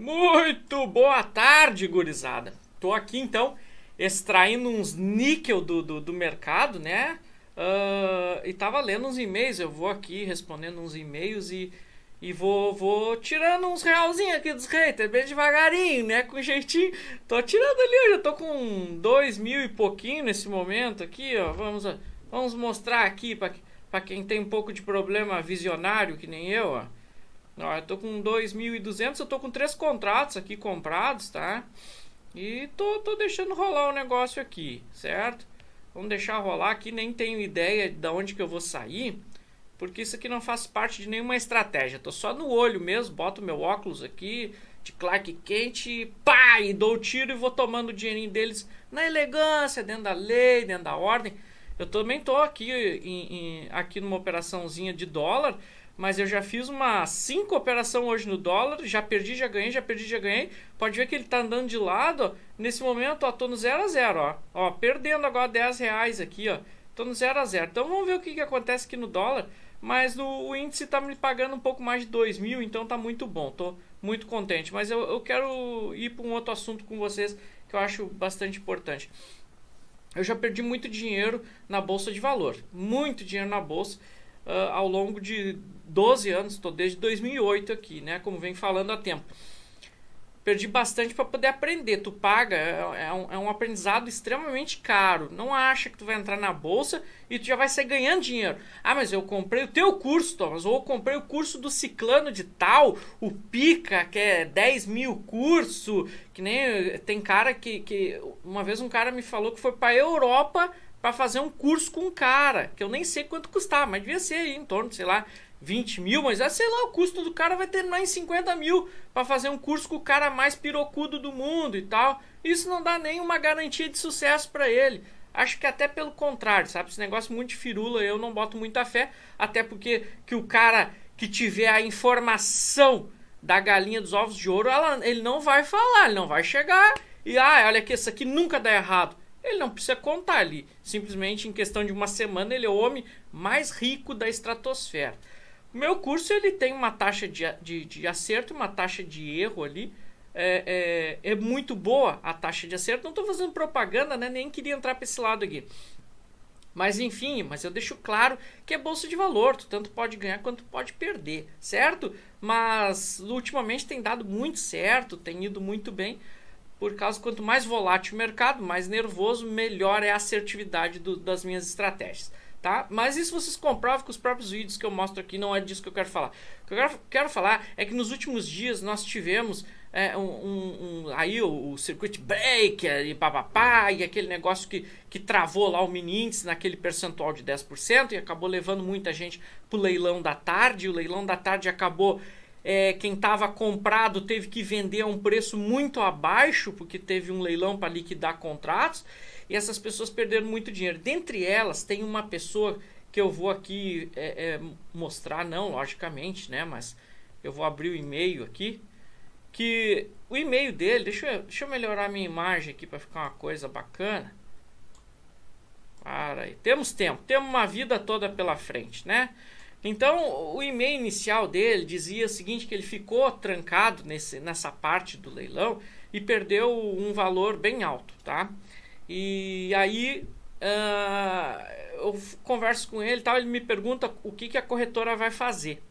Muito boa tarde, gurizada. Tô aqui então extraindo uns níquel do, do, do mercado, né? Uh, e tava lendo uns e-mails. Eu vou aqui respondendo uns e-mails e, e vou, vou tirando uns realzinhos aqui dos haters, bem devagarinho, né? Com jeitinho. Tô tirando ali, eu já tô com dois mil e pouquinho nesse momento aqui, ó. Vamos, vamos mostrar aqui para quem tem um pouco de problema visionário, que nem eu, ó. Ó, eu tô com 2.200, eu tô com três contratos aqui comprados, tá? E tô, tô deixando rolar o um negócio aqui, certo? Vamos deixar rolar aqui, nem tenho ideia de onde que eu vou sair, porque isso aqui não faz parte de nenhuma estratégia. Tô só no olho mesmo, boto meu óculos aqui de Clark quente, pá, e dou o tiro e vou tomando o dinheirinho deles na elegância, dentro da lei, dentro da ordem. Eu também tô aqui, em, em, aqui numa operaçãozinha de dólar, mas eu já fiz uma cinco operação hoje no dólar, já perdi, já ganhei, já perdi, já ganhei. Pode ver que ele está andando de lado, ó. nesse momento, ó, tô no 0 a 0, ó. Ó, perdendo agora 10 reais aqui, ó. Tô no 0 a 0. Então vamos ver o que, que acontece aqui no dólar, mas no, o índice está me pagando um pouco mais de 2 mil, então tá muito bom, tô muito contente. Mas eu, eu quero ir para um outro assunto com vocês que eu acho bastante importante. Eu já perdi muito dinheiro na bolsa de valor, muito dinheiro na bolsa uh, ao longo de 12 anos, estou desde 2008 aqui, né? Como vem falando há tempo perdi bastante para poder aprender. Tu paga, é, é um, é um, aprendizado extremamente caro. Não acha que tu vai entrar na bolsa e tu já vai sair ganhando dinheiro. Ah, mas eu comprei o teu curso, Thomas, ou eu comprei o curso do ciclano de tal, o Pica, que é 10 mil curso, que nem tem cara que, que uma vez um cara me falou que foi para Europa para fazer um curso com um cara, que eu nem sei quanto custar, mas devia ser aí, em torno, sei lá, 20 mil, mas ah, sei lá, o custo do cara vai terminar em 50 mil para fazer um curso com o cara mais pirocudo do mundo e tal. Isso não dá nenhuma garantia de sucesso para ele. Acho que até pelo contrário, sabe? Esse negócio muito de firula eu não boto muita fé, até porque que o cara que tiver a informação da galinha dos ovos de ouro, ela, ele não vai falar, ele não vai chegar e ah, olha que isso aqui nunca dá errado. Ele não precisa contar ali. Simplesmente em questão de uma semana ele é o homem mais rico da estratosfera. Meu curso ele tem uma taxa de, de, de acerto, uma taxa de erro ali. É, é, é muito boa a taxa de acerto. Não estou fazendo propaganda, né? nem queria entrar para esse lado aqui. Mas enfim, mas eu deixo claro que é bolsa de valor, tu tanto pode ganhar quanto pode perder, certo? Mas ultimamente tem dado muito certo, tem ido muito bem, por causa quanto mais volátil o mercado, mais nervoso, melhor é a assertividade do, das minhas estratégias tá? Mas isso vocês comprovam com os próprios vídeos que eu mostro aqui, não é disso que eu quero falar. O que eu quero, quero falar é que nos últimos dias nós tivemos é, um, um, um, aí o, o, circuit breaker e papapá, e aquele negócio que, que travou lá o mini naquele percentual de 10% e acabou levando muita gente pro leilão da tarde. O leilão da tarde acabou é, quem estava comprado teve que vender a um preço muito abaixo, porque teve um leilão para liquidar contratos. E essas pessoas perderam muito dinheiro. Dentre elas, tem uma pessoa que eu vou aqui é, é, mostrar, não, logicamente, né? Mas eu vou abrir o e-mail aqui. Que o e-mail dele, deixa eu, deixa eu melhorar minha imagem aqui para ficar uma coisa bacana. Para aí. Temos tempo, temos uma vida toda pela frente, né? Então, o e-mail inicial dele dizia o seguinte, que ele ficou trancado nesse, nessa parte do leilão e perdeu um valor bem alto, tá? E aí uh, eu converso com ele tal, ele me pergunta o que, que a corretora vai fazer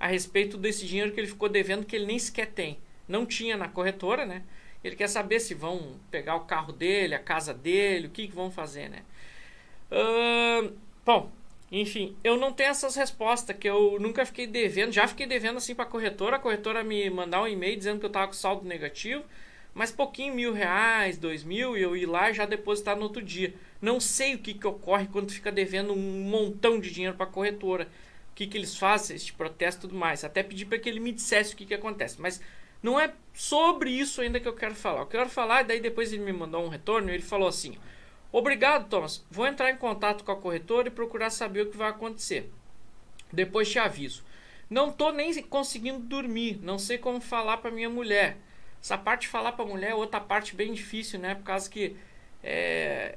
a respeito desse dinheiro que ele ficou devendo, que ele nem sequer tem. Não tinha na corretora, né? Ele quer saber se vão pegar o carro dele, a casa dele, o que, que vão fazer, né? Uh, bom, enfim, eu não tenho essas respostas, que eu nunca fiquei devendo. Já fiquei devendo assim para a corretora, a corretora me mandar um e-mail dizendo que eu estava com saldo negativo mas pouquinho, mil reais, dois mil, e eu ir lá e já depositar no outro dia. Não sei o que, que ocorre quando fica devendo um montão de dinheiro para a corretora. O que, que eles fazem, este protesto e tudo mais. Até pedi para que ele me dissesse o que, que acontece. Mas não é sobre isso ainda que eu quero falar. Eu quero falar, daí depois ele me mandou um retorno e ele falou assim: Obrigado, Thomas. Vou entrar em contato com a corretora e procurar saber o que vai acontecer. Depois te aviso. Não tô nem conseguindo dormir, não sei como falar para minha mulher. Essa parte de falar para a mulher é outra parte bem difícil, né? Por causa que é,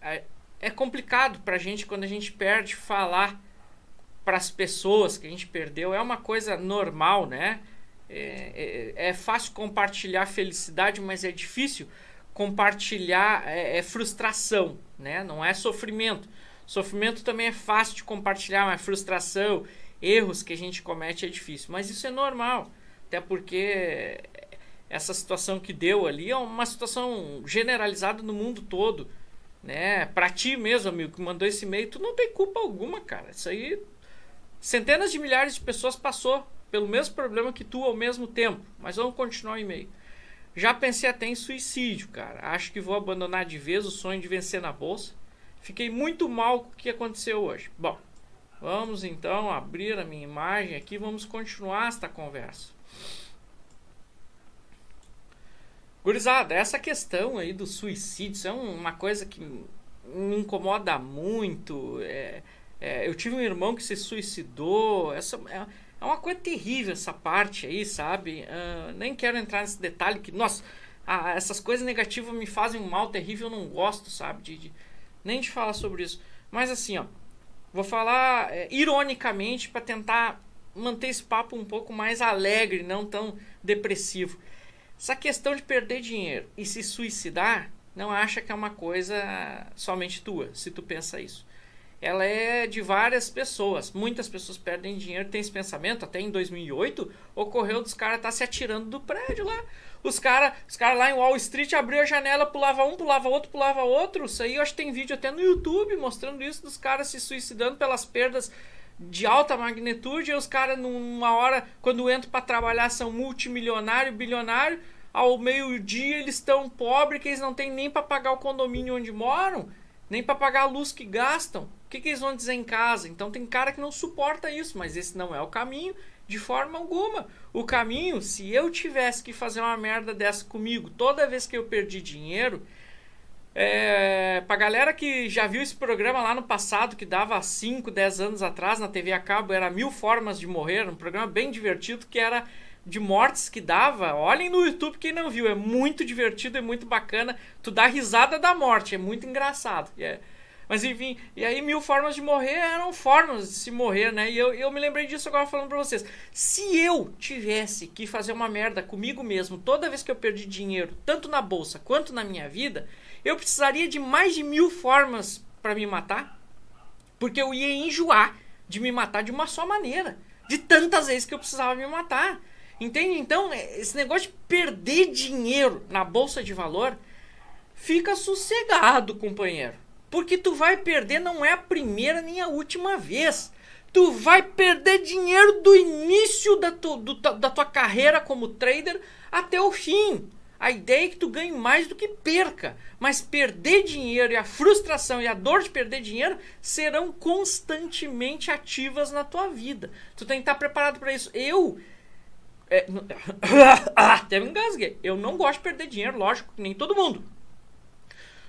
é, é complicado para a gente quando a gente perde falar para as pessoas que a gente perdeu. É uma coisa normal, né? É, é, é fácil compartilhar felicidade, mas é difícil compartilhar é, é, frustração, né? Não é sofrimento. Sofrimento também é fácil de compartilhar, mas frustração, erros que a gente comete é difícil. Mas isso é normal, até porque essa situação que deu ali é uma situação generalizada no mundo todo, né? Para ti mesmo, amigo, que mandou esse e-mail, tu não tem culpa alguma, cara. Isso aí centenas de milhares de pessoas passou pelo mesmo problema que tu ao mesmo tempo. Mas vamos continuar o e-mail. Já pensei até em suicídio, cara. Acho que vou abandonar de vez o sonho de vencer na bolsa. Fiquei muito mal com o que aconteceu hoje. Bom, vamos então abrir a minha imagem aqui, vamos continuar esta conversa. Gurizada, essa questão aí do suicídio é uma coisa que me incomoda muito. É, é, eu tive um irmão que se suicidou. Essa é, é uma coisa terrível essa parte aí, sabe? Uh, nem quero entrar nesse detalhe que, nossa, ah, essas coisas negativas me fazem um mal terrível, eu não gosto, sabe? De, de, nem de falar sobre isso. Mas assim, ó, vou falar é, ironicamente para tentar manter esse papo um pouco mais alegre, não tão depressivo. Essa questão de perder dinheiro e se suicidar, não acha que é uma coisa somente tua, se tu pensa isso. Ela é de várias pessoas. Muitas pessoas perdem dinheiro, tem esse pensamento. Até em 2008 ocorreu dos caras tá se atirando do prédio lá. Os caras os cara lá em Wall Street abriu a janela, pulava um, pulava outro, pulava outro. Isso aí eu acho que tem vídeo até no YouTube mostrando isso dos caras se suicidando pelas perdas de alta magnitude, e os caras, numa hora, quando entram para trabalhar, são multimilionário, bilionário. Ao meio-dia eles estão pobres, que eles não têm nem para pagar o condomínio onde moram, nem para pagar a luz que gastam. O que, que eles vão dizer em casa? Então tem cara que não suporta isso, mas esse não é o caminho de forma alguma. O caminho, se eu tivesse que fazer uma merda dessa comigo toda vez que eu perdi dinheiro, é, pra galera que já viu esse programa lá no passado, que dava 5, 10 anos atrás na TV a cabo, era Mil Formas de Morrer, um programa bem divertido que era de mortes que dava. Olhem no YouTube quem não viu, é muito divertido, é muito bacana. Tu dá risada da morte, é muito engraçado. É. Mas enfim, e aí Mil Formas de Morrer eram formas de se morrer, né? E eu, eu me lembrei disso agora falando pra vocês. Se eu tivesse que fazer uma merda comigo mesmo toda vez que eu perdi dinheiro, tanto na bolsa quanto na minha vida eu precisaria de mais de mil formas para me matar, porque eu ia enjoar de me matar de uma só maneira, de tantas vezes que eu precisava me matar. Entende? Então, é, esse negócio de perder dinheiro na bolsa de valor, fica sossegado, companheiro. Porque tu vai perder não é a primeira nem a última vez. Tu vai perder dinheiro do início da, tu, do, da tua carreira como trader até o fim. A ideia é que tu ganhe mais do que perca, mas perder dinheiro e a frustração e a dor de perder dinheiro serão constantemente ativas na tua vida. Tu tem que estar preparado para isso. Eu é, ah, até me engasguei. Eu não gosto de perder dinheiro, lógico, que nem todo mundo.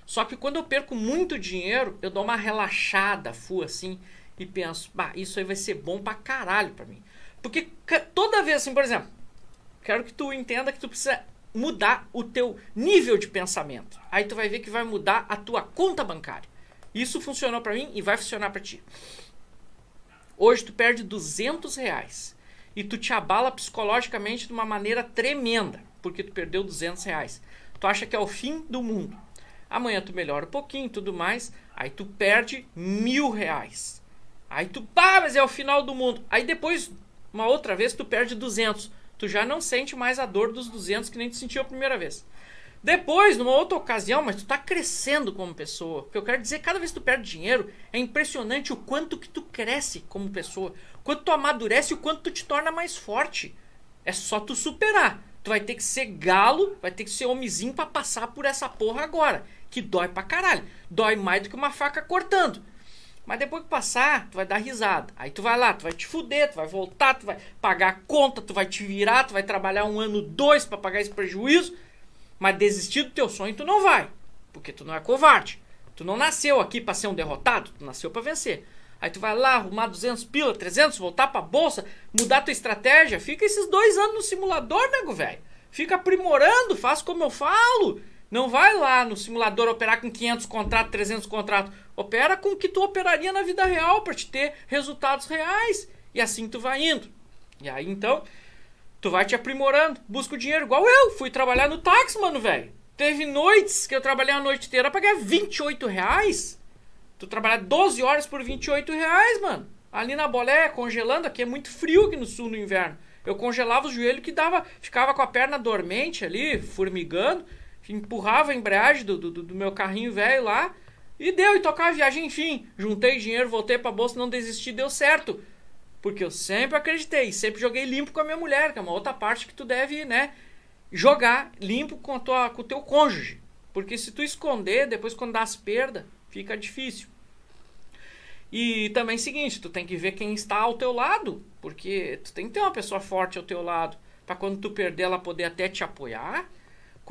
Só que quando eu perco muito dinheiro, eu dou uma relaxada, fu assim, e penso, bah, isso aí vai ser bom pra caralho pra mim. Porque toda vez, assim, por exemplo, quero que tu entenda que tu precisa mudar o teu nível de pensamento. Aí tu vai ver que vai mudar a tua conta bancária. Isso funcionou para mim e vai funcionar para ti. Hoje tu perde 200 reais e tu te abala psicologicamente de uma maneira tremenda, porque tu perdeu 200 reais. Tu acha que é o fim do mundo. Amanhã tu melhora um pouquinho tudo mais, aí tu perde mil reais. Aí tu, pá, mas é o final do mundo. Aí depois, uma outra vez, tu perde 200 tu já não sente mais a dor dos 200 que nem tu sentiu a primeira vez. Depois, numa outra ocasião, mas tu tá crescendo como pessoa. Porque eu quero dizer, cada vez que tu perde dinheiro, é impressionante o quanto que tu cresce como pessoa. Quanto tu amadurece, o quanto tu te torna mais forte. É só tu superar. Tu vai ter que ser galo, vai ter que ser homizinho para passar por essa porra agora. Que dói pra caralho. Dói mais do que uma faca cortando. Mas depois que passar, tu vai dar risada. Aí tu vai lá, tu vai te fuder, tu vai voltar, tu vai pagar a conta, tu vai te virar, tu vai trabalhar um ano, dois para pagar esse prejuízo. Mas desistir do teu sonho tu não vai, porque tu não é covarde. Tu não nasceu aqui para ser um derrotado, tu nasceu para vencer. Aí tu vai lá arrumar 200 pila, 300, voltar pra bolsa, mudar tua estratégia. Fica esses dois anos no simulador, nego, velho. Fica aprimorando, faz como eu falo. Não vai lá no simulador operar com 500 contratos, 300 contratos. Opera com o que tu operaria na vida real para te ter resultados reais. E assim tu vai indo. E aí então, tu vai te aprimorando. Busca o dinheiro igual eu. Fui trabalhar no táxi, mano, velho. Teve noites que eu trabalhei a noite inteira pra ganhar 28 reais. Tu trabalhar 12 horas por 28 reais, mano. Ali na bolé, congelando, aqui é muito frio aqui no sul no inverno. Eu congelava o joelho que dava, ficava com a perna dormente ali, formigando empurrava a embreagem do, do, do meu carrinho velho lá e deu, e tocava a viagem, enfim. Juntei dinheiro, voltei pra bolsa, não desisti, deu certo. Porque eu sempre acreditei, sempre joguei limpo com a minha mulher, que é uma outra parte que tu deve, né, jogar limpo com, a tua, com o teu cônjuge. Porque se tu esconder, depois quando dá as perdas, fica difícil. E também é o seguinte, tu tem que ver quem está ao teu lado, porque tu tem que ter uma pessoa forte ao teu lado, para quando tu perder ela poder até te apoiar,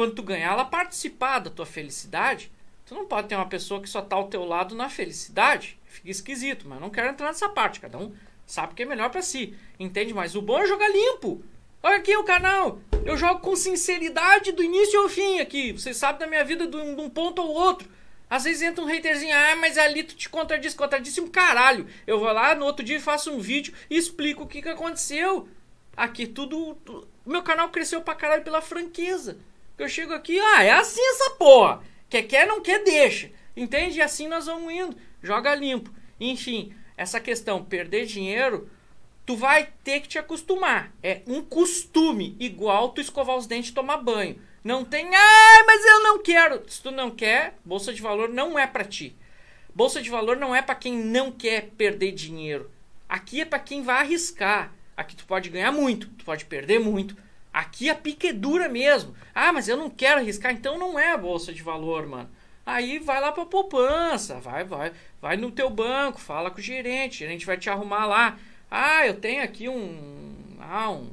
quando tu ganhar, ela participar da tua felicidade. Tu não pode ter uma pessoa que só tá ao teu lado na felicidade. Fica esquisito, mas eu não quero entrar nessa parte. Cada um sabe o que é melhor para si. Entende? Mas o bom é jogar limpo. Olha aqui o canal. Eu jogo com sinceridade do início ao fim aqui. Vocês sabem da minha vida de um ponto ou outro. Às vezes entra um haterzinho, ah, mas ali tu te contradiz, contradisse um caralho. Eu vou lá no outro dia e faço um vídeo e explico o que, que aconteceu. Aqui tudo. Meu canal cresceu pra caralho pela franqueza. Eu chego aqui, ah, é assim essa porra. Quer quer, não quer, deixa. Entende? E assim nós vamos indo. Joga limpo. Enfim, essa questão perder dinheiro, tu vai ter que te acostumar. É um costume, igual tu escovar os dentes e tomar banho. Não tem, ai, ah, mas eu não quero. Se tu não quer, bolsa de valor não é para ti. Bolsa de valor não é para quem não quer perder dinheiro. Aqui é para quem vai arriscar. Aqui tu pode ganhar muito, tu pode perder muito, Aqui a pique é dura mesmo. Ah, mas eu não quero arriscar, então não é bolsa de valor, mano. Aí vai lá pra poupança, vai, vai, vai no teu banco, fala com o gerente, o gerente vai te arrumar lá. Ah, eu tenho aqui um, ah, um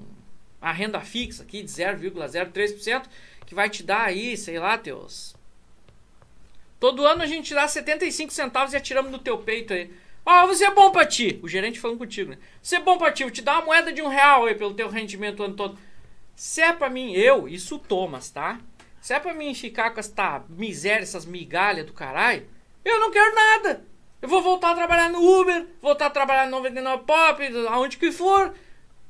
a renda fixa aqui de 0,03% que vai te dar aí, sei lá, teus. Todo ano a gente dá 75 centavos e atiramos no teu peito aí. Ó, oh, você é bom pra ti. O gerente falando contigo, né? Você é bom pra ti, eu te dá uma moeda de um real aí pelo teu rendimento ano todo. Se é pra mim, eu, isso Thomas, tá? Se é pra mim ficar com essa miséria, essas migalhas do caralho, eu não quero nada. Eu vou voltar a trabalhar no Uber, voltar a trabalhar no 99 Pop, aonde que for.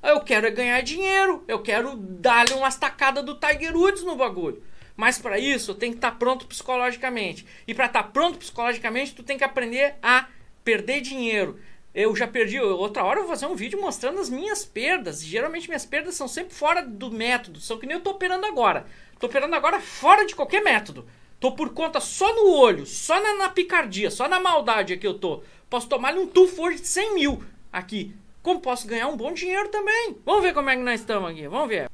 Eu quero é ganhar dinheiro, eu quero dar-lhe uma estacada do Tiger Woods no bagulho. Mas para isso, tem que estar tá pronto psicologicamente. E para estar tá pronto psicologicamente, tu tem que aprender a perder dinheiro, eu já perdi. Outra hora eu vou fazer um vídeo mostrando as minhas perdas. Geralmente minhas perdas são sempre fora do método. São que nem eu tô operando agora. Tô operando agora fora de qualquer método. Tô por conta só no olho, só na, na picardia, só na maldade aqui eu tô. Posso tomar um tufo hoje de 100 mil aqui. Como posso ganhar um bom dinheiro também. Vamos ver como é que nós estamos aqui. Vamos ver.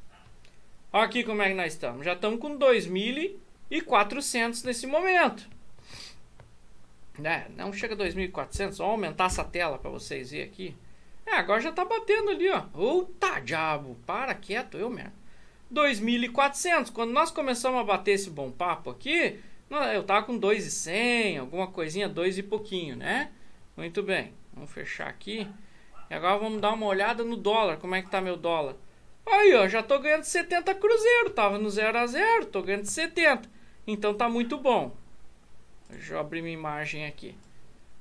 Olha aqui como é que nós estamos. Já estamos com 2.400 nesse momento né? Não chega 2.400, vamos aumentar essa tela para vocês verem aqui. É, agora já tá batendo ali, ó. Ô, diabo, para quieto, eu mesmo 2.400, quando nós começamos a bater esse bom papo aqui, eu tava com 2.100, alguma coisinha, 2 e pouquinho, né? Muito bem, vamos fechar aqui. E agora vamos dar uma olhada no dólar, como é que tá meu dólar. Aí, ó, já tô ganhando 70 cruzeiro, tava no 0 a 0, tô ganhando 70. Então tá muito bom. Deixa eu abrir minha imagem aqui.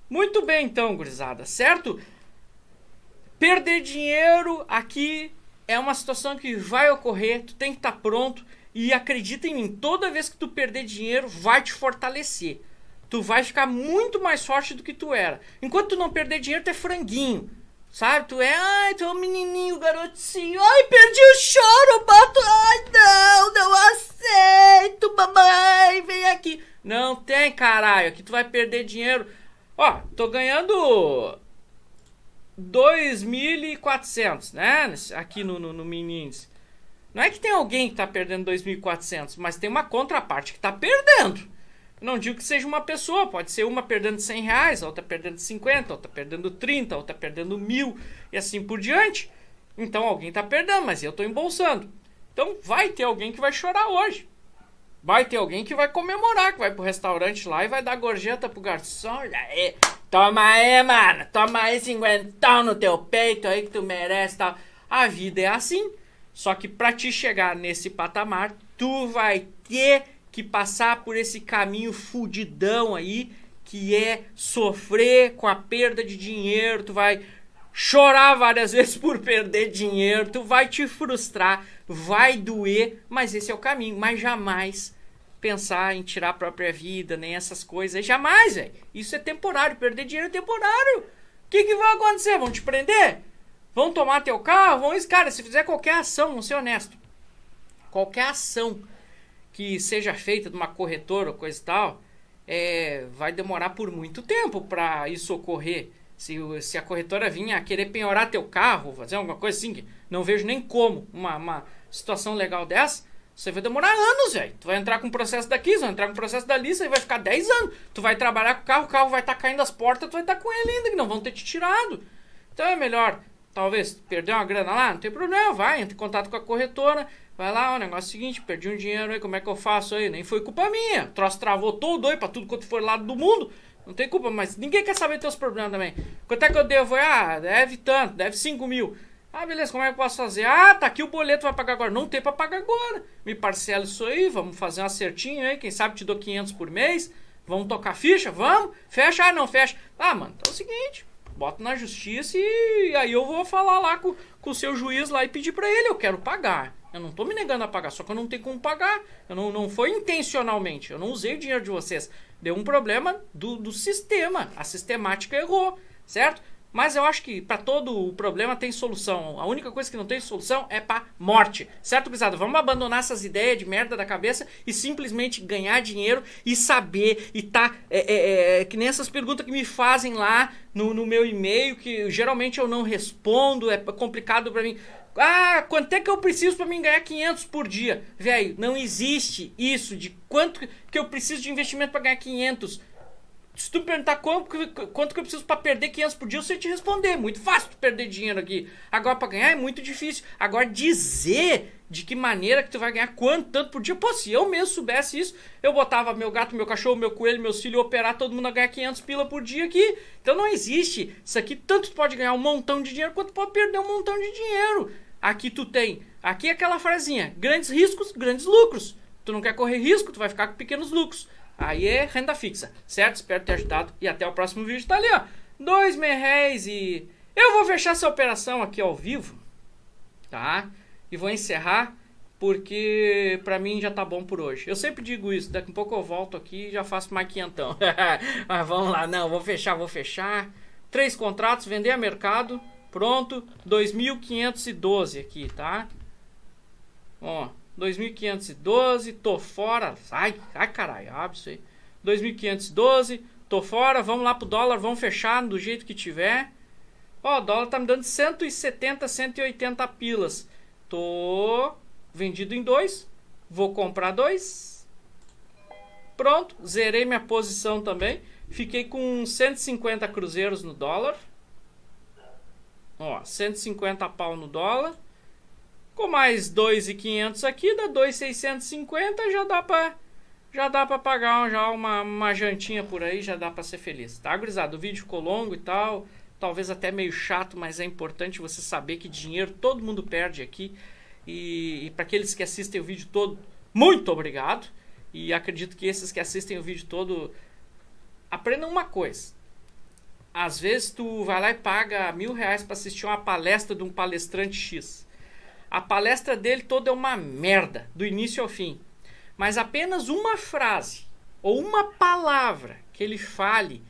Muito bem, então, gurizada, certo? Perder dinheiro aqui é uma situação que vai ocorrer, tu tem que estar tá pronto e acredita em mim, toda vez que tu perder dinheiro, vai te fortalecer. Tu vai ficar muito mais forte do que tu era. Enquanto tu não perder dinheiro, tu é franguinho. Sabe? Tu é, ai, tu é um menininho, garotinho. Ai, perdi o show! Caio, aqui tu vai perder dinheiro. Ó, tô ganhando 2.400, né? Aqui no, no, no mini índice. Não é que tem alguém que tá perdendo 2.400, mas tem uma contraparte que tá perdendo. Não digo que seja uma pessoa, pode ser uma perdendo 100 reais, a outra perdendo 50, a outra perdendo 30, a outra perdendo mil e assim por diante. Então alguém tá perdendo, mas eu tô embolsando. Então vai ter alguém que vai chorar hoje. Vai ter alguém que vai comemorar, que vai pro restaurante lá e vai dar gorjeta pro garçom. Aí, toma aí, mano. Toma aí cinquentão no teu peito aí que tu merece tal. A vida é assim. Só que pra te chegar nesse patamar, tu vai ter que passar por esse caminho fudidão aí, que é sofrer com a perda de dinheiro, tu vai chorar várias vezes por perder dinheiro, tu vai te frustrar, vai doer, mas esse é o caminho. Mas jamais pensar em tirar a própria vida, nem essas coisas. Jamais, velho. Isso é temporário. Perder dinheiro é temporário. O que, que vai acontecer? Vão te prender? Vão tomar teu carro? Vão isso. Cara, se fizer qualquer ação, vamos ser honesto. Qualquer ação que seja feita de uma corretora ou coisa e tal, é, vai demorar por muito tempo para isso ocorrer se, se a corretora vinha querer penhorar teu carro, fazer alguma coisa assim, não vejo nem como uma, uma situação legal dessa, você vai demorar anos, velho. Tu vai entrar com um processo daqui, você vai entrar com um processo dali, você vai ficar 10 anos. Tu vai trabalhar com o carro, o carro vai estar tá caindo as portas, tu vai estar tá com ele ainda, que não vão ter te tirado. Então é melhor, talvez, perder uma grana lá, não tem problema, vai, entra em contato com a corretora, vai lá, o negócio é o seguinte, perdi um dinheiro aí, como é que eu faço aí? Nem foi culpa minha. O troço travou todo aí pra tudo quanto for lado do mundo. Não tem culpa, mas ninguém quer saber teus problemas também. Quanto é que eu devo? Ah, deve tanto, deve 5 mil. Ah, beleza, como é que eu posso fazer? Ah, tá aqui o boleto, vai pagar agora. Não tem pra pagar agora. Me parcela isso aí, vamos fazer um acertinho aí. Quem sabe te dou 500 por mês. Vamos tocar ficha? Vamos? Fecha? Ah, não, fecha. Ah, mano, então é o seguinte, bota na justiça e aí eu vou falar lá com, com o seu juiz lá e pedir pra ele, eu quero pagar. Eu não tô me negando a pagar, só que eu não tenho como pagar. Eu não, não foi intencionalmente, eu não usei o dinheiro de vocês. Deu um problema do, do sistema. A sistemática errou, certo? Mas eu acho que para todo o problema tem solução. A única coisa que não tem solução é para morte. Certo, pesado Vamos abandonar essas ideias de merda da cabeça e simplesmente ganhar dinheiro e saber e tá. É, é, é, que nem essas perguntas que me fazem lá no, no meu e-mail, que geralmente eu não respondo, é complicado para mim. Ah, quanto é que eu preciso para mim ganhar 500 por dia? Velho, não existe isso de quanto que eu preciso de investimento para ganhar 500. Se tu me perguntar quanto, quanto que eu preciso para perder 500 por dia, eu sei te responder. Muito fácil tu perder dinheiro aqui. Agora, para ganhar é muito difícil. Agora, dizer de que maneira que tu vai ganhar quanto, tanto por dia. Pô, se eu mesmo soubesse isso, eu botava meu gato, meu cachorro, meu coelho, meu filho, operar todo mundo a ganhar 500 pila por dia aqui. Então não existe. Isso aqui tanto tu pode ganhar um montão de dinheiro, quanto pode perder um montão de dinheiro. Aqui tu tem, aqui é aquela frasinha, grandes riscos, grandes lucros. Tu não quer correr risco, tu vai ficar com pequenos lucros. Aí é renda fixa, certo? Espero ter ajudado e até o próximo vídeo. Tá ali, ó, dois mil reais e... Eu vou fechar essa operação aqui ao vivo, tá? E vou encerrar porque para mim já tá bom por hoje. Eu sempre digo isso, daqui a pouco eu volto aqui e já faço mais quinhentão. Mas vamos lá, não, vou fechar, vou fechar. Três contratos, vender a mercado, pronto, 2.512 aqui, tá? Ó, 2.512, tô fora. Ai, ai caralho, abre isso aí. 2.512, tô fora. Vamos lá pro dólar, vamos fechar do jeito que tiver. Ó, o dólar tá me dando 170, 180 pilas. Tô vendido em dois, vou comprar dois. Pronto, zerei minha posição também. Fiquei com 150 cruzeiros no dólar. Ó, 150 pau no dólar. Com mais 2,500 aqui, dá 2,650, já dá para já dá para pagar já uma, uma jantinha por aí, já dá para ser feliz, tá, gurizada? O vídeo ficou longo e tal, talvez até meio chato, mas é importante você saber que dinheiro todo mundo perde aqui. E, e para aqueles que assistem o vídeo todo, muito obrigado. E acredito que esses que assistem o vídeo todo aprendam uma coisa. Às vezes tu vai lá e paga mil reais para assistir uma palestra de um palestrante X. A palestra dele toda é uma merda, do início ao fim. Mas apenas uma frase ou uma palavra que ele fale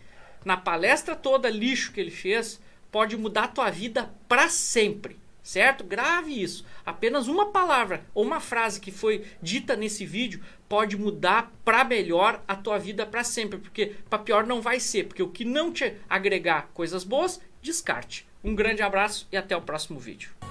na palestra toda lixo que ele fez pode mudar a tua vida para sempre, certo? Grave isso. Apenas uma palavra ou uma frase que foi dita nesse vídeo pode mudar para melhor a tua vida para sempre, porque para pior não vai ser, porque o que não te agregar coisas boas, descarte. Um grande abraço e até o próximo vídeo.